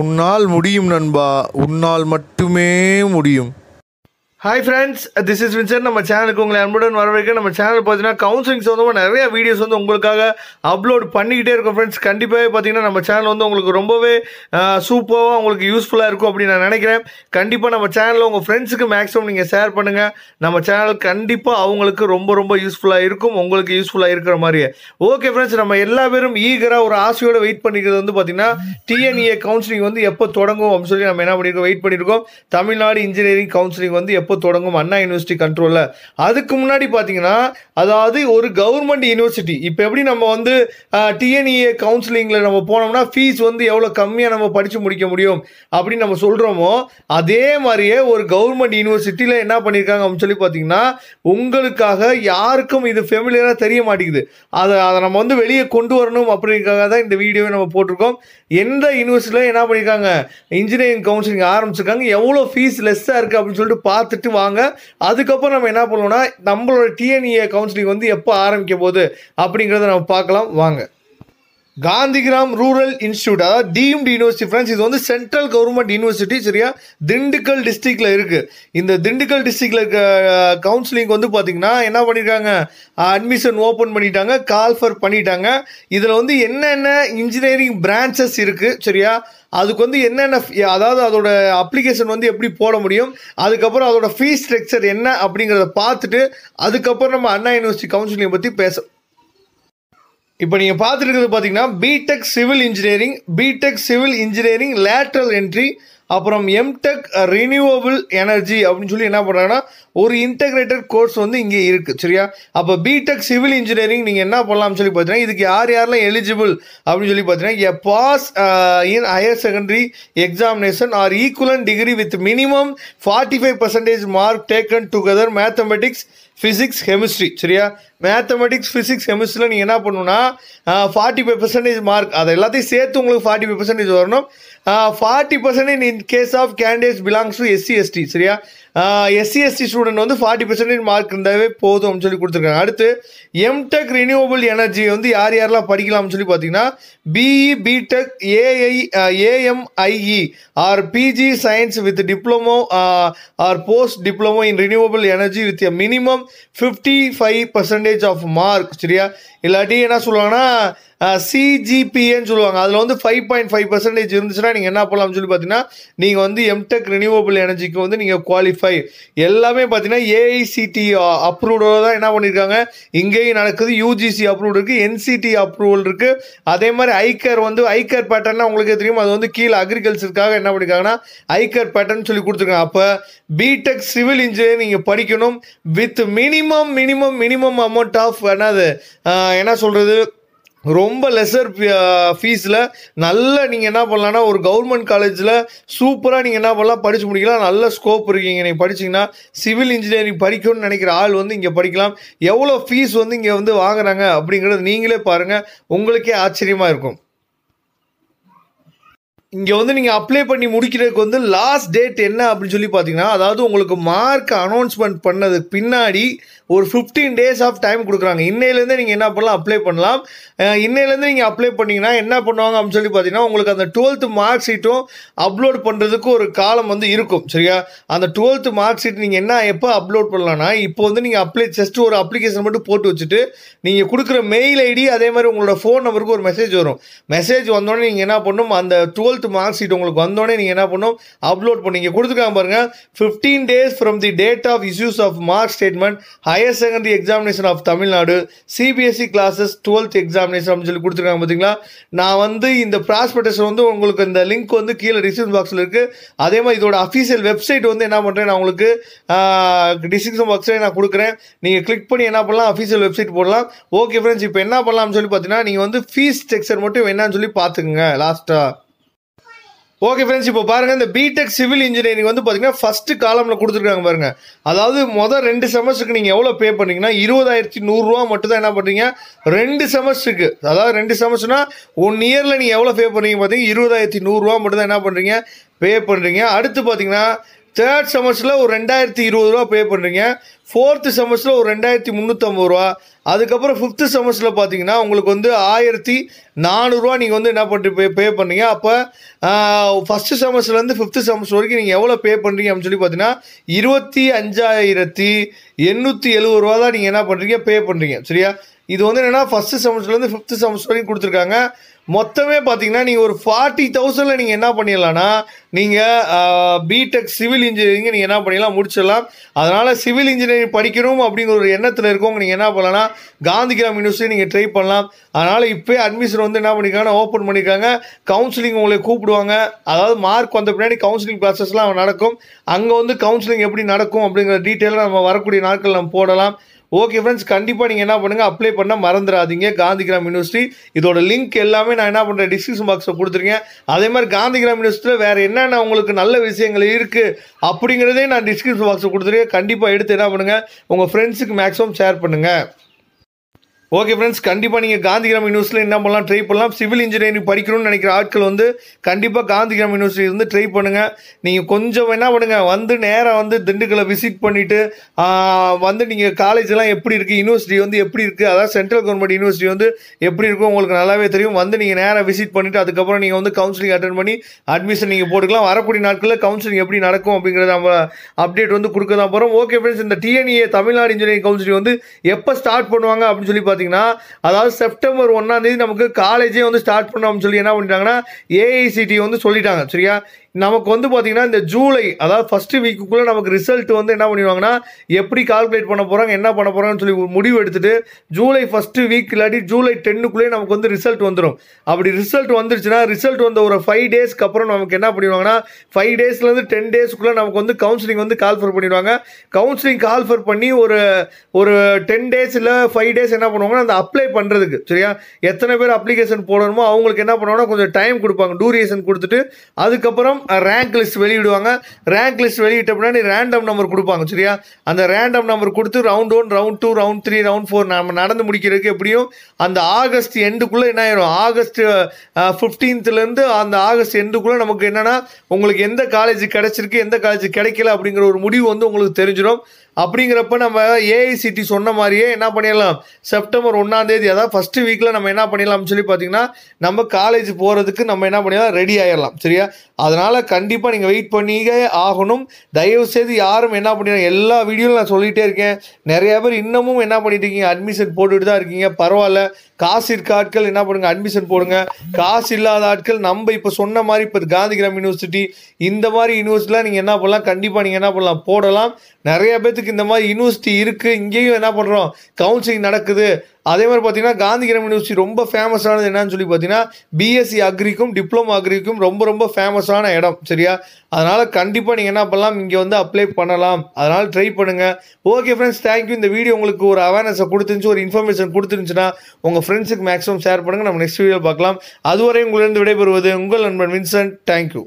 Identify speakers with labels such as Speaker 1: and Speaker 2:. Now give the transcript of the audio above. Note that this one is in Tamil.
Speaker 1: உன்னால் முடியும் நண்பா உன்னால் மட்டுமே முடியும் hi friends this is Vinson நம்ம சேனலுக்கு உங்களை அன்புடன் வரவேற்க நம்ம சேனல் பார்த்தீங்கன்னா கவுன்சிலிங்ஸ் வந்து நிறைய வீடியோஸ் வந்து உங்களுக்காக அப்லோட் பண்ணிக்கிட்டே இருக்கும் ஃப்ரெண்ட்ஸ் கண்டிப்பாகவே பார்த்தீங்கன்னா நம்ம சேனல் வந்து உங்களுக்கு ரொம்பவே சூப்பராக உங்களுக்கு யூஸ்ஃபுல்லாக இருக்கும் அப்படின்னு நான் நினைக்கிறேன் கண்டிப்பாக நம்ம சேனலில் உங்கள் ஃப்ரெண்ட்ஸுக்கு மேக்ஸிமம் நீங்கள் ஷேர் பண்ணுங்கள் நம்ம சேனல் கண்டிப்பாக அவங்களுக்கு ரொம்ப ரொம்ப யூஸ்ஃபுல்லாக இருக்கும் உங்களுக்கு யூஸ்ஃபுல்லாக இருக்கிற மாதிரியே ஓகே ஃப்ரெண்ட்ஸ் நம்ம எல்லா பேரும் ஈகராக ஒரு ஆசையோடு வெயிட் பண்ணிக்கிறது வந்து பார்த்தீங்கன்னா டிஎன்இஏ கவுன்சிலிங் e வந்து எப்போ தொடங்கும் அப்படின்னு சொல்லி நம்ம என்ன பண்ணியிருக்கோம் வெயிட் பண்ணியிருக்கோம் தமிழ்நாடு இன்ஜினியரிங் கவுன்சிலிங் வந்து எப்போ எப்போ தொடங்கும் அண்ணா யூனிவர்சிட்டி கண்ட்ரோலில் அதுக்கு முன்னாடி பார்த்தீங்கன்னா அதாவது ஒரு கவர்மெண்ட் யூனிவர்சிட்டி இப்போ எப்படி நம்ம வந்து டிஎன்இஏ கவுன்சிலிங்கில் e நம்ம போனோம்னா ஃபீஸ் வந்து எவ்வளோ கம்மியாக நம்ம படித்து முடிக்க முடியும் அப்படின்னு நம்ம சொல்கிறோமோ அதே மாதிரியே ஒரு கவர்மெண்ட் யூனிவர்சிட்டியில் என்ன பண்ணியிருக்காங்க அப்படின்னு சொல்லி பார்த்தீங்கன்னா உங்களுக்காக யாருக்கும் இது ஃபெமிலியராக தெரிய மாட்டேங்குது அதை அதை நம்ம வந்து வெளியே கொண்டு வரணும் அப்படிங்கிறக்காக தான் இந்த வீடியோவை நம்ம போட்டிருக்கோம் எந்த யூனிவர்சிட்டியில் என்ன பண்ணியிருக்காங்க இன்ஜினியரிங் கவுன்சிலிங் ஆரம்பிச்சிருக்காங்க எவ்வளோ ஃபீஸ் லெஸ்ஸாக இருக்குது அப்படின்னு சொல்லிட்டு பார்த்துட்டு ஃபஸ்ட்டு வாங்க அதுக்கப்புறம் நம்ம என்ன பண்ணுவோம்னா நம்மளோட டிஎன்ஏ கவுன்சிலிங் e வந்து எப்போ ஆரம்பிக்க போகுது அப்படிங்கிறத நம்ம பார்க்கலாம் வாங்க காந்திகிராம் ரூரல் இன்ஸ்டியூட் அதாவது டீம்டு யூனிவர்சிட்டி ஃப்ரெண்ட்ஸ் இது வந்து சென்ட்ரல் கவர்மெண்ட் யூனிவர்சிட்டி சரியா திண்டுக்கல் டிஸ்ட்ரிக்டில் இருக்குது இந்த திண்டுக்கல் டிஸ்ட்ரிக்டில் இருக்க கவுன்சிலிங் வந்து பார்த்திங்கன்னா என்ன பண்ணியிருக்காங்க அட்மிஷன் ஓப்பன் பண்ணிட்டாங்க கால்ஃபர் பண்ணிட்டாங்க இதில் வந்து என்னென்ன இன்ஜினியரிங் பிரான்ச்சஸ் இருக்குது சரியா அதுக்கு வந்து என்னென்ன அதாவது அதோட அப்ளிகேஷன் வந்து எப்படி போட முடியும் அதுக்கப்புறம் அதோட ஃபீஸ் ஸ்ட்ரக்சர் என்ன அப்படிங்கிறத பார்த்துட்டு அதுக்கப்புறம் நம்ம அண்ணா யூனிவர்சிட்டி கவுன்சிலிங் பற்றி பேச இப்போ நீங்கள் பார்த்துருக்குறது பார்த்தீங்கன்னா BTech civil engineering BTech civil engineering lateral entry அப்புறம் எம்டெக் ரினியூவபிள் எனர்ஜி அப்படின்னு சொல்லி என்ன பண்ணுறாங்கன்னா ஒரு இன்டெகிரேட்டட் கோர்ஸ் வந்து இங்கே இருக்குது சரியா அப்போ பிடெக் சிவில் இன்ஜினியரிங் நீங்கள் என்ன பண்ணலாம்னு சொல்லி பார்த்தீங்கன்னா இதுக்கு யார் யாரெல்லாம் எலிஜிபிள் அப்படின்னு சொல்லி பார்த்தீங்கன்னா a pass in higher secondary examination or equivalent degree with minimum forty five percentage mark taken together mathematics physics chemistry சரியா மேத்தமெட்டிக்ஸ் ஃபிசிக்ஸ் கெமிஸ்ட்ரியில் நீங்கள் என்ன பண்ணணும்னா ஃபார்ட்டி ஃபைவ் பர்சன்டேஜ் மார்க் அதை எல்லாத்தையும் சேர்த்து உங்களுக்கு ஃபார்ட்டி ஃபைவ் பர்சன்டேஜ் வரணும் forty percentage in case of candidates belongs to SC ST சரியா எஸ்சி எஸ்டி ஸ்டூடெண்ட் வந்து ஃபார்ட்டி பர்சன்டேஜ் மார்க் இருந்தாவே போதும்னு சொல்லி கொடுத்துருக்காங்க அடுத்து எம்டெக் ரினியூவபிள் எனர்ஜி வந்து யார் யாரெல்லாம் படிக்கலாம்னு சொல்லி பார்த்தீங்கன்னா BE BTech AI AMIE or PG science with diploma or post diploma in renewable energy with a minimum fifty five percentage of mark சரியா இல்லாட்டி என்ன சொல்லுவாங்கன்னா சிஜிபிஏன்னு சொல்லுவாங்க அதில் வந்து ஃபைவ் பாயிண்ட் ஃபைவ் பர்சன்டேஜ் இருந்துச்சுன்னா நீங்கள் என்ன பண்ணலாம்னு சொல்லி பார்த்தீங்கன்னா நீங்கள் வந்து எம்டெக் ரினியூவபிள் எனர்ஜிக்கு வந்து நீங்கள் குவாலிஃபை எல்லாமே பார்த்தீங்கன்னா ஏஐசிடி அப்ரூவோட தான் என்ன பண்ணியிருக்காங்க இங்கேயும் நடக்குது யூஜிசி அப்ரூவல் இருக்குது என்சிடி அப்ரூவல் இருக்குது அதே மாதிரி ஐகேர் வந்து ஐகேர் பேட்டர்னா உங்களுக்கே தெரியும் அது வந்து கீழே அக்ரிகல்ச்சருக்காக என்ன பண்ணியிருக்காங்கன்னா ஐகேர் பேட்டர்ன் சொல்லி கொடுத்துருக்காங்க அப்போ பிடெக் சிவில் இன்ஜினியரிங் நீங்கள் படிக்கணும் with minimum minimum minimum amount of என்னது என்ன சொல்கிறது ரொம்ப லெசர் ஃபீஸில் நல்ல நீங்கள் என்ன பண்ணலான்னா ஒரு கவர்மெண்ட் காலேஜில் சூப்பராக நீங்கள் என்ன பண்ணலாம் படித்து முடிக்கலாம் நல்ல ஸ்கோப் இருக்கீங்க நீங்கள் படிச்சிங்கன்னா சிவில் இன்ஜினியரிங் படிக்கணும்னு நினைக்கிற ஆள் வந்து இங்கே படிக்கலாம் எவ்வளோ ஃபீஸ் வந்து இங்கே வந்து வாங்குறாங்க அப்படிங்கிறது நீங்களே பாருங்கள் உங்களுக்கே ஆச்சரியமாக இருக்கும் இங்கே வந்து நீங்கள் அப்ளை பண்ணி முடிக்கிறதுக்கு வந்து லாஸ்ட் டேட் என்ன அப்படின்னு சொல்லி பார்த்தீங்கன்னா அதாவது உங்களுக்கு மார்க் அனௌன்ஸ்மெண்ட் பண்ணதுக்கு பின்னாடி ஒரு ஃபிஃப்டீன் டேஸ் ஆஃப் டைம் கொடுக்குறாங்க இன்னையிலேருந்து நீங்கள் என்ன பண்ணலாம் அப்ளை பண்ணலாம் இன்னையிலேருந்து நீங்கள் அப்ளை பண்ணிங்கன்னா என்ன பண்ணுவாங்க அப்படின்னு சொல்லி பார்த்தீங்கன்னா உங்களுக்கு அந்த டுவெல்த்து மார்க் ஷீட்டும் அப்லோட் பண்ணுறதுக்கு ஒரு காலம் வந்து இருக்கும் சரியா அந்த டுவெல்த்து மார்க் ஷீட் நீங்கள் என்ன எப்போ அப்லோட் பண்ணலாம்னா இப்போ வந்து நீங்கள் அப்ளை ஜஸ்ட் ஒரு அப்ளிகேஷன் மட்டும் போட்டு வச்சுட்டு நீங்கள் கொடுக்குற மெயில் ஐடி அதே மாதிரி உங்களோட ஃபோன் நம்பருக்கு ஒரு மெசேஜ் வரும் மெசேஜ் வந்தோடனே நீங்கள் என்ன பண்ணணும் அந்த டுவெல்த் மார்க் ஷீட் உங்களுக்கு வந்தோடனே நீங்கள் என்ன பண்ணணும் அப்லோட் பண்ணிங்க கொடுத்துருக்காங்க பாருங்கள் fifteen days from the date of issues of mark statement higher secondary examination of Tamil Nadu CBSE classes twelfth examination அப்படின்னு சொல்லி கொடுத்துருக்காங்க பார்த்தீங்களா நான் வந்து இந்த ப்ராஸ்பெக்டேஷன் வந்து உங்களுக்கு இந்த லிங்க் வந்து கீழே டிஸ்கிரிப்ஷன் பாக்ஸில் இருக்குது அதே மாதிரி இதோட அஃபீஷியல் வெப்சைட் வந்து என்ன பண்ணுறேன் நான் உங்களுக்கு டிஸ்கிரிப்ஷன் பாக்ஸில் நான் கொடுக்குறேன் நீங்கள் கிளிக் பண்ணி என்ன பண்ணலாம் அஃபீஷியல் வெப்சைட் போடலாம் ஓகே ஃப்ரெண்ட்ஸ் இப்போ என்ன பண்ணலாம்னு சொல்லி பார்த்தீங்கன்னா நீங்கள் வந்து ஃபீஸ் ஸ்ட்ரக்சர் மட்டும் என்னன்னு சொல்லி பார்த்துக்குங்க லாஸ்ட்டாக ஓகே ஃப்ரெண்ட்ஸ் இப்போ பாருங்கள் இந்த பிடெக் சிவில் இன்ஜினியரிங் வந்து பார்த்தீங்கன்னா ஃபஸ்ட்டு காலமில் கொடுத்துருக்காங்க பாருங்கள் அதாவது மொதல் ரெண்டு செமஸ்டருக்கு நீங்கள் எவ்வளோ பே பண்ணீங்கன்னா இருபதாயிரத்தி நூறுரூவா மட்டும் தான் என்ன பண்ணுறீங்க ரெண்டு செமஸ்டருக்கு அதாவது ரெண்டு செமஸ்டர்னா ஒன் இயரில் நீங்கள் எவ்வளோ பே பண்ணுறீங்க பார்த்தீங்கன்னா இருபதாயிரத்தி நூறுரூவா மட்டும் தான் என்ன பண்ணுறீங்க பே பண்ணுறீங்க அடுத்து பார்த்தீங்கன்னா தேர்ட் செமஸ்டரில் ஒரு ரெண்டாயிரத்தி இருபது ரூபா பே பண்ணுறீங்க ஃபோர்த்து செமஸ்டரில் ஒரு ரெண்டாயிரத்தி முந்நூற்றம்பது ரூபா அதுக்கப்புறம் ஃபிஃப்த்து செமஸ்டரில் பார்த்தீங்கன்னா உங்களுக்கு வந்து ஆயிரத்தி நானூறுரூவா நீங்கள் வந்து என்ன பண்ணுற பே பே பண்ணுறீங்க அப்போ ஃபஸ்ட்டு செமஸ்டர்லேருந்து ஃபிஃப்த்து செமஸ்டர் வரைக்கும் நீங்கள் எவ்வளோ பே பண்ணுறீங்க அப்படின்னு சொல்லி பார்த்தீங்கன்னா இருபத்தி அஞ்சாயிரத்தி எண்ணூற்றி எழுபது ரூபா தான் நீங்கள் என்ன பண்ணுறீங்க பே பண்ணுறீங்க சரியா இது வந்து என்னென்னா ஃபஸ்ட்டு செமஸ்டர்லேருந்து ஃபிஃப்த்து செமஸ்டர் வரைக்கும் கொடுத்துருக்காங்க மொத்தமே பார்த்தீங்கன்னா நீங்கள் ஒரு ஃபார்ட்டி தௌசண்டில் நீங்கள் என்ன பண்ணிடலாம்னா நீங்கள் பிடெக் சிவில் இன்ஜினியரிங் நீங்கள் என்ன பண்ணிடலாம் முடிச்சிடலாம் அதனால் சிவில் இன்ஜினியரிங் படிக்கணும் அப்படிங்கிற ஒரு எண்ணத்தில் இருக்கவங்க நீங்கள் என்ன பண்ணலாம்னா கிராம் யூனிவர்சிட்டி நீங்கள் ட்ரை பண்ணலாம் அதனால் இப்போயே அட்மிஷன் வந்து என்ன பண்ணியிருக்காங்கன்னா ஓப்பன் பண்ணியிருக்காங்க கவுன்சிலிங் உங்களை கூப்பிடுவாங்க அதாவது மார்க் வந்த பின்னாடி கவுன்சிலிங் ப்ராசஸ்லாம் நடக்கும் அங்கே வந்து கவுன்சிலிங் எப்படி நடக்கும் அப்படிங்கிற டீட்டெயிலாக நம்ம வரக்கூடிய நாட்கள் நம்ம போடலாம் ஓகே ஃப்ரெண்ட்ஸ் கண்டிப்பாக நீங்கள் என்ன பண்ணுங்கள் அப்ளை பண்ண மறந்துடாதீங்க காந்தி கிராம் யூனிவர்சிட்டி இதோட லிங்க் எல்லாமே நான் என்ன பண்ணுறேன் டிஸ்கிரிப்ஷன் பாக்ஸில் கொடுத்துருக்கேன் அதே மாதிரி காந்தி கிராம் யூனிவர்சிட்டியில் வேறு என்னென்ன உங்களுக்கு நல்ல விஷயங்கள் இருக்குது அப்படிங்கிறதே நான் டிஸ்கிரிப்ஷன் பாக்ஸில் கொடுத்துருக்கேன் கண்டிப்பாக எடுத்து என்ன பண்ணுங்கள் உங்கள் ஃப்ரெண்ட்ஸுக்கு மேக்ஸிமம் ஷேர் பண்ணுங்கள் ஓகே ஃப்ரெண்ட்ஸ் கண்டிப்பாக நீங்கள் காந்தி கிராம யூனிவர்சிட்டியில் என்ன பண்ணலாம் ட்ரை பண்ணலாம் சிவில் இன்ஜினியரிங் படிக்கணும்னு நினைக்கிற ஆட்கள் வந்து கண்டிப்பாக காந்தி கிராம யூனிவர்சிட்டி வந்து ட்ரை பண்ணுங்கள் நீங்கள் கொஞ்சம் என்ன பண்ணுங்கள் வந்து நேராக வந்து திண்டுக்கலை விசிட் பண்ணிவிட்டு வந்து நீங்கள் காலேஜெலாம் எப்படி இருக்குது யூனிவர்சிட்டி வந்து எப்படி இருக்குது அதாவது சென்ட்ரல் கவர்மெண்ட் யூனிவர்சிட்டி வந்து எப்படி இருக்கும் உங்களுக்கு நல்லாவே தெரியும் வந்து நீங்கள் நேராக விசிட் பண்ணிவிட்டு அதுக்கப்புறம் நீங்கள் வந்து கவுன்சிலிங் அட்டன் பண்ணி அட்மிஷன் நீங்கள் போட்டுக்கலாம் வரக்கூடிய நாட்களில் கவுன்சிலிங் எப்படி நடக்கும் அப்படிங்கிறத நம்ம அப்டேட் வந்து கொடுக்க தான் போகிறோம் ஓகே ஃப்ரெண்ட்ஸ் இந்த DNA e Tamil Nadu engineering counselling வந்து எப்போ ஸ்டார்ட் பண்ணுவாங்க அப்படின்னு சொல்லி பார்த்தீங்கன்னா அதாவது செப்டம்பர் ஒன்றாந்தேதி நமக்கு காலேஜே வந்து ஸ்டார்ட் பண்ணோம்னு சொல்லி என்ன பண்ணிட்டாங்கன்னா ஏஐசிடி வந்து சொல்லிட்டாங்க சரியா நமக்கு வந்து பார்த்திங்கன்னா இந்த ஜூலை அதாவது ஃபஸ்ட்டு வீக்குக்குள்ளே நமக்கு ரிசல்ட் வந்து என்ன பண்ணிடுவாங்கன்னா எப்படி கால்குலேட் பண்ண போகிறாங்க என்ன பண்ண போகிறாங்கன்னு சொல்லி முடிவு எடுத்துட்டு ஜூலை ஃபஸ்ட்டு வீக் இல்லாட்டி ஜூலை டென்னுக்குள்ளேயே நமக்கு வந்து ரிசல்ட் வந்துடும் அப்படி ரிசல்ட் வந்துருச்சுன்னா ரிசல்ட் வந்த ஒரு ஃபைவ் டேஸ்க்கு அப்புறம் நமக்கு என்ன பண்ணிடுவாங்கன்னா ஃபைவ் டேஸ்லேருந்து டென் டேஸ்க்குள்ளே நமக்கு வந்து கவுன்சிலிங் வந்து கால்ஃபர் பண்ணிடுவாங்க கவுன்சிலிங் கால்ஃபர் பண்ணி ஒரு ஒரு டென் டேஸ் இல்லை ஃபைவ் டேஸ் என்ன பண்ணுவாங்கன்னா அந்த அப்ளை பண்ணுறதுக்கு சரியா எத்தனை பேர் அப்ளிகேஷன் போடணுமோ அவங்களுக்கு என்ன பண்ணுவாங்கன்னா கொஞ்சம் டைம் கொடுப்பாங்க டூரியேஷன் கொடுத்துட்டு அதுக்கப்புறம் ரேங்க் லிஸ்ட் வெளியிடுவாங்க ரேங்க் லிஸ்ட் வெளியிட்ட பின்னாடி ரேண்டம் நம்பர் கொடுப்பாங்க சரியா அந்த ரேண்டம் நம்பர் கொடுத்து round one round two round three round four நம்ம நடந்து முடிக்கிறதுக்கு எப்படியும் அந்த ஆகஸ்ட் எண்டுக்குள்ளே என்ன ஆயிரும் ஆகஸ்ட் ஃபிஃப்டீன்த்துலேருந்து அந்த ஆகஸ்ட் எண்டுக்குள்ளே நமக்கு என்னென்னா உங்களுக்கு எந்த காலேஜ் கிடச்சிருக்கு எந்த காலேஜ் கிடைக்கல அப்படிங்கிற ஒரு முடிவு வந்து உங்களுக்கு தெரிஞ்சிடும் அப்படிங்கிறப்ப நம்ம ஏஐசிடி சொன்ன மாதிரியே என்ன பண்ணிடலாம் செப்டம்பர் ஒன்றாந்தேதி அதாவது ஃபஸ்ட்டு வீக்கில் நம்ம என்ன பண்ணிடலாம்னு சொல்லி பார்த்தீங்கன்னா நம்ம காலேஜ் போகிறதுக்கு நம்ம என்ன பண்ணிடலாம் ரெடி ஆகிடலாம் சரியா அதனால் கண்டிப்பாக நீங்கள் வெயிட் பண்ணிக்க ஆகணும் தயவுசெய்து யாரும் என்ன பண்ணிடலாம் எல்லா வீடியோவில் நான் சொல்லிகிட்டே இருக்கேன் நிறையா பேர் இன்னமும் என்ன பண்ணிட்டு இருக்கீங்க அட்மிஷன் போட்டுகிட்டு தான் இருக்கீங்க பரவாயில்ல காசு இருக்க ஆட்கள் என்ன பண்ணுங்க அட்மிஷன் போடுங்க காசு இல்லாத ஆட்கள் நம்ம இப்போ சொன்ன மாதிரி இப்போ காந்தி கிராம் யூனிவர்சிட்டி இந்த மாதிரி யூனிவர்சிட்டிலாம் நீங்கள் என்ன பண்ணலாம் கண்டிப்பாக நீங்கள் என்ன பண்ணலாம் போடலாம் நிறைய பேர்த்துக்கு இந்த மாதிரி யூனிவர்சிட்டி இருக்குது இங்கேயும் என்ன பண்ணுறோம் கவுன்சிலிங் நடக்குது அதே மாதிரி பார்த்தீங்கன்னா காந்திகிரம் யூனிவர்சிட்டி ரொம்ப ஃபேமஸானது என்னன்னு சொல்லி பார்த்தீங்கன்னா பிஎஸ்சி அக்ரிக்கும் டிப்ளமோ அக்ரிக்கும் ரொம்ப ரொம்ப ஃபேமஸான இடம் சரியா அதனால் கண்டிப்பாக நீங்கள் என்ன பண்ணலாம் இங்கே வந்து அப்ளை பண்ணலாம் அதனால் ட்ரை பண்ணுங்கள் ஓகே ஃப்ரெண்ட்ஸ் தேங்க்யூ இந்த வீடியோ உங்களுக்கு ஒரு அவேர்னஸை கொடுத்துருந்துச்சு ஒரு இன்ஃபர்மேஷன் கொடுத்துருந்துச்சுன்னா உங்கள் ஃப்ரெண்ட்ஸுக்கு மேக்ஸிமம் ஷேர் பண்ணுங்கள் நம்ம நெக்ஸ்ட் வீடியோ பார்க்கலாம் அதுவரை உங்களிருந்து விடைபெறுவது உங்கள் நண்பன் வின்சென்ட் தேங்க்யூ